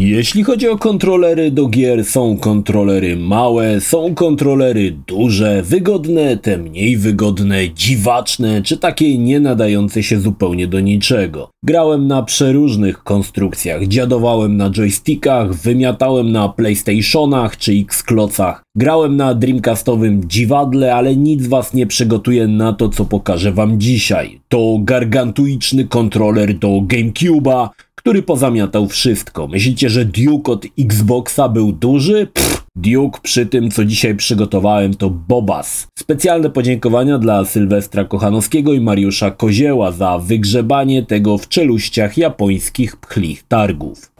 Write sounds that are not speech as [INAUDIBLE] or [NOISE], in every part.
Jeśli chodzi o kontrolery do gier, są kontrolery małe, są kontrolery duże, wygodne, te mniej wygodne, dziwaczne, czy takie nie nadające się zupełnie do niczego. Grałem na przeróżnych konstrukcjach, dziadowałem na joystickach, wymiatałem na PlayStationach czy X-klocach. Grałem na Dreamcastowym dziwadle, ale nic was nie przygotuje na to, co pokażę wam dzisiaj. To gargantuiczny kontroler do GameCube'a, który pozamiatał wszystko. Myślicie, że Duke od Xboxa był duży? Pff, Duke przy tym, co dzisiaj przygotowałem, to Bobas. Specjalne podziękowania dla Sylwestra Kochanowskiego i Mariusza Kozieła za wygrzebanie tego w czeluściach japońskich pchlich targów.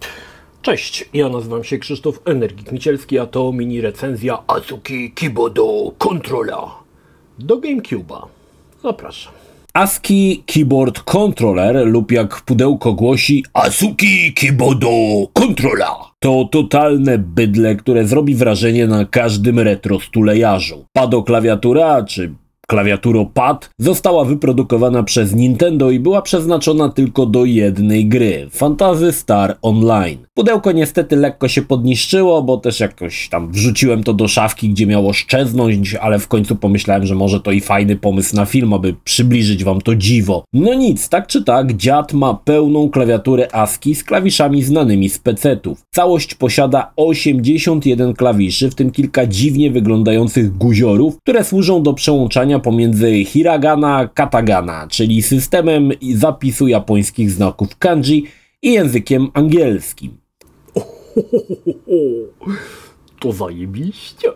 Cześć, ja nazywam się Krzysztof Energik Micielski, a to mini recenzja Azuki Kibodo Kontrola do GameCube'a. Zapraszam. ASCII Keyboard Controller lub jak pudełko głosi ASUKI Keyboardo Controller. To totalne bydle, które zrobi wrażenie na każdym retro stulejarzu. Pado klawiatura czy Klawiaturo Pad została wyprodukowana przez Nintendo i była przeznaczona tylko do jednej gry, Fantasy Star Online. Pudełko niestety lekko się podniszczyło, bo też jakoś tam wrzuciłem to do szafki, gdzie miało szczeznąć, ale w końcu pomyślałem, że może to i fajny pomysł na film, aby przybliżyć wam to dziwo. No nic, tak czy tak, dziad ma pełną klawiaturę ASCII z klawiszami znanymi z pc PC-ów. Całość posiada 81 klawiszy, w tym kilka dziwnie wyglądających guziorów, które służą do przełączania pomiędzy hiragana katagana, czyli systemem zapisu japońskich znaków kanji i językiem angielskim. [LAUGHS] To zajebiście.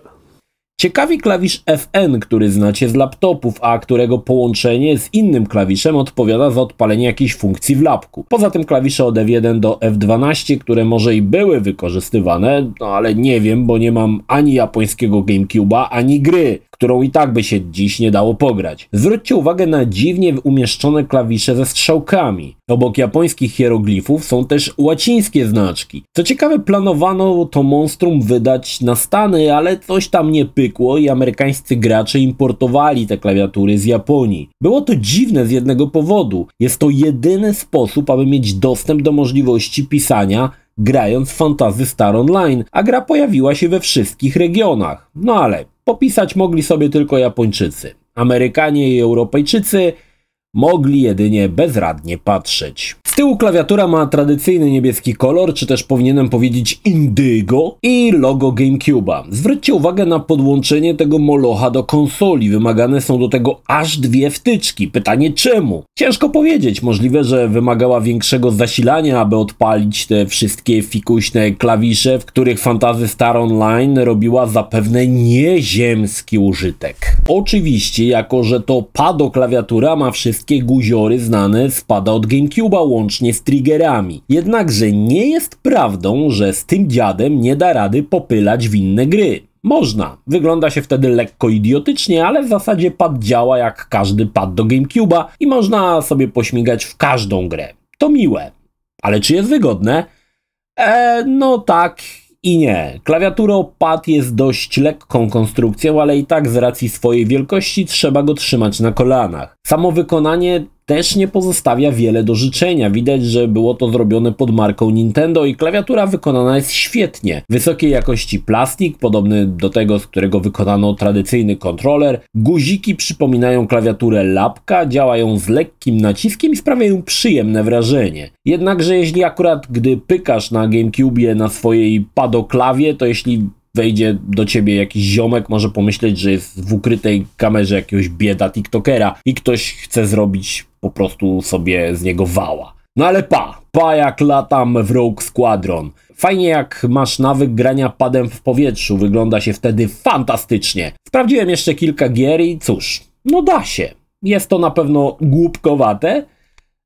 Ciekawi klawisz FN, który znacie z laptopów, a którego połączenie z innym klawiszem odpowiada za odpalenie jakiejś funkcji w lapku. Poza tym klawisze od F1 do F12, które może i były wykorzystywane, no ale nie wiem, bo nie mam ani japońskiego GameCube'a, ani gry którą i tak by się dziś nie dało pograć. Zwróćcie uwagę na dziwnie umieszczone klawisze ze strzałkami. Obok japońskich hieroglifów są też łacińskie znaczki. Co ciekawe, planowano to monstrum wydać na Stany, ale coś tam nie pykło i amerykańscy gracze importowali te klawiatury z Japonii. Było to dziwne z jednego powodu. Jest to jedyny sposób, aby mieć dostęp do możliwości pisania grając w Fantazy Star Online, a gra pojawiła się we wszystkich regionach. No ale popisać mogli sobie tylko Japończycy. Amerykanie i Europejczycy mogli jedynie bezradnie patrzeć. Z tyłu klawiatura ma tradycyjny niebieski kolor, czy też powinienem powiedzieć indygo i logo GameCube'a. Zwróćcie uwagę na podłączenie tego molocha do konsoli. Wymagane są do tego aż dwie wtyczki. Pytanie czemu? Ciężko powiedzieć. Możliwe, że wymagała większego zasilania, aby odpalić te wszystkie fikuśne klawisze, w których Fantazy Star Online robiła zapewne nieziemski użytek. Oczywiście, jako że to pado klawiatura ma wszystkie wszystkie guziory znane spada od Gamecube'a łącznie z triggerami. Jednakże nie jest prawdą, że z tym dziadem nie da rady popylać w inne gry. Można. Wygląda się wtedy lekko idiotycznie, ale w zasadzie pad działa jak każdy pad do GameCube'a i można sobie pośmigać w każdą grę. To miłe. Ale czy jest wygodne? Eee, no tak, i nie. pad jest dość lekką konstrukcją, ale i tak z racji swojej wielkości trzeba go trzymać na kolanach. Samo wykonanie też nie pozostawia wiele do życzenia. Widać, że było to zrobione pod marką Nintendo i klawiatura wykonana jest świetnie. Wysokiej jakości plastik, podobny do tego, z którego wykonano tradycyjny kontroler. Guziki przypominają klawiaturę lapka, działają z lekkim naciskiem i sprawiają przyjemne wrażenie. Jednakże jeśli akurat gdy pykasz na GameCube na swojej padoklawie, to jeśli wejdzie do ciebie jakiś ziomek, może pomyśleć, że jest w ukrytej kamerze jakiegoś bieda TikTokera i ktoś chce zrobić po prostu sobie z niego wała. No ale pa, pa jak latam w Rogue Squadron. Fajnie jak masz nawyk grania padem w powietrzu, wygląda się wtedy fantastycznie. Sprawdziłem jeszcze kilka gier i cóż, no da się. Jest to na pewno głupkowate,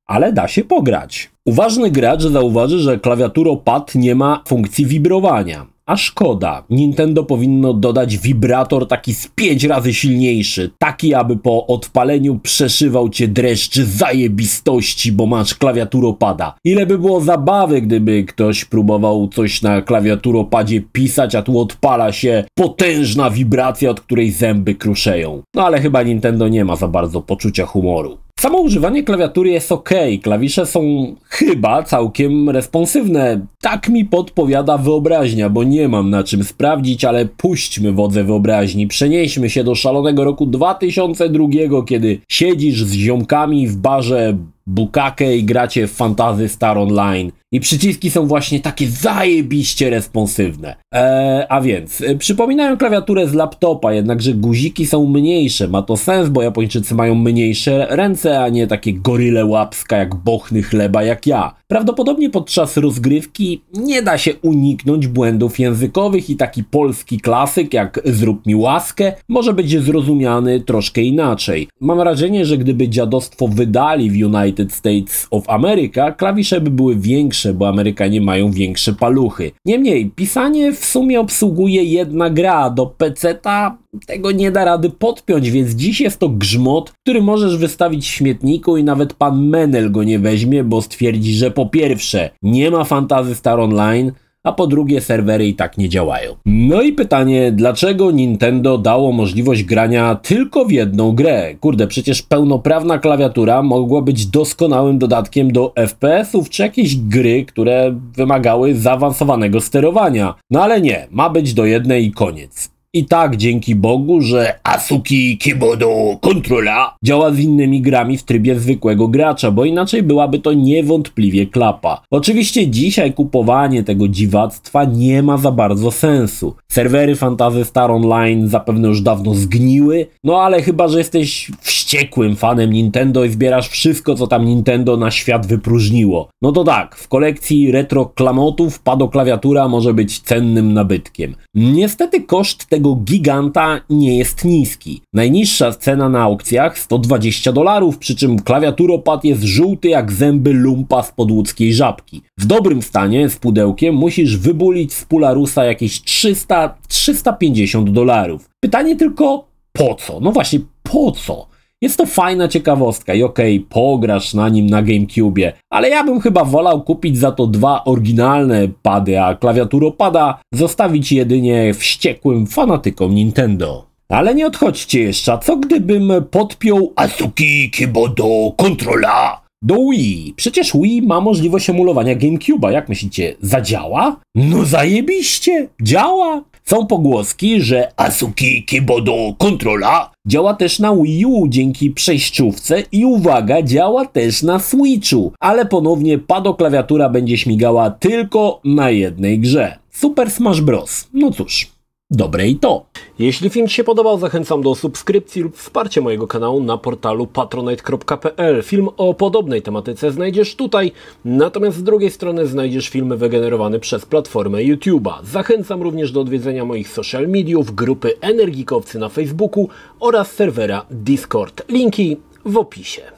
ale da się pograć. Uważny gracz zauważy, że klawiaturo pad nie ma funkcji wibrowania. A szkoda, Nintendo powinno dodać wibrator taki z 5 razy silniejszy, taki aby po odpaleniu przeszywał cię dreszcz zajebistości, bo masz klawiaturopada. Ile by było zabawy, gdyby ktoś próbował coś na klawiaturopadzie pisać, a tu odpala się potężna wibracja, od której zęby kruszeją. No ale chyba Nintendo nie ma za bardzo poczucia humoru. Samo używanie klawiatury jest ok, klawisze są chyba całkiem responsywne. Tak mi podpowiada wyobraźnia, bo nie mam na czym sprawdzić, ale puśćmy wodze wyobraźni. Przenieśmy się do szalonego roku 2002, kiedy siedzisz z ziomkami w barze bukakę i gracie w Fantazy Star Online. I przyciski są właśnie takie zajebiście responsywne. Eee, a więc, e, przypominają klawiaturę z laptopa, jednakże guziki są mniejsze. Ma to sens, bo Japończycy mają mniejsze ręce, a nie takie goryle łapska jak bochny chleba jak ja. Prawdopodobnie podczas rozgrywki nie da się uniknąć błędów językowych i taki polski klasyk jak zrób mi łaskę może być zrozumiany troszkę inaczej. Mam wrażenie, że gdyby dziadostwo wydali w United United States of America klawisze by były większe, bo Amerykanie mają większe paluchy. Niemniej, pisanie w sumie obsługuje jedna gra, do PC-ta tego nie da rady podpiąć, więc dziś jest to grzmot, który możesz wystawić w śmietniku i nawet pan Menel go nie weźmie, bo stwierdzi, że po pierwsze, nie ma fantazy Star Online, a po drugie serwery i tak nie działają. No i pytanie, dlaczego Nintendo dało możliwość grania tylko w jedną grę? Kurde, przecież pełnoprawna klawiatura mogła być doskonałym dodatkiem do FPS-ów czy jakiejś gry, które wymagały zaawansowanego sterowania. No ale nie, ma być do jednej i koniec. I tak dzięki Bogu, że Asuki Kibodo Kontrola działa z innymi grami w trybie zwykłego gracza, bo inaczej byłaby to niewątpliwie klapa. Oczywiście dzisiaj kupowanie tego dziwactwa nie ma za bardzo sensu. Serwery Fantasy Star Online zapewne już dawno zgniły, no ale chyba, że jesteś wściekły wściekłym fanem Nintendo i wbierasz wszystko, co tam Nintendo na świat wypróżniło. No to tak, w kolekcji retro klamotów padoklawiatura może być cennym nabytkiem. Niestety koszt tego giganta nie jest niski. Najniższa cena na aukcjach 120 dolarów, przy czym klawiaturopad jest żółty jak zęby lumpa z podłódzkiej żabki. W dobrym stanie z pudełkiem musisz wybulić z pularusa jakieś 300-350 dolarów. Pytanie tylko po co? No właśnie po co? Jest to fajna ciekawostka i okej, okay, pograsz na nim na GameCube, ale ja bym chyba wolał kupić za to dwa oryginalne pady, a klawiaturopada zostawić jedynie wściekłym fanatykom Nintendo. Ale nie odchodźcie jeszcze, co gdybym podpiął Asuki Kibodo Kontrola do Wii? Przecież Wii ma możliwość emulowania GameCube'a, jak myślicie, zadziała? No zajebiście, działa! Są pogłoski, że Asuki Kibodo Kontrola Działa też na Wii U dzięki przejściówce i uwaga, działa też na Switchu, ale ponownie padoklawiatura będzie śmigała tylko na jednej grze. Super Smash Bros. No cóż. Dobre i to. Jeśli film Ci się podobał, zachęcam do subskrypcji lub wsparcia mojego kanału na portalu patronite.pl. Film o podobnej tematyce znajdziesz tutaj, natomiast z drugiej strony znajdziesz filmy wygenerowane przez platformę YouTube'a. Zachęcam również do odwiedzenia moich social mediów, grupy Energikowcy na Facebooku oraz serwera Discord. Linki w opisie.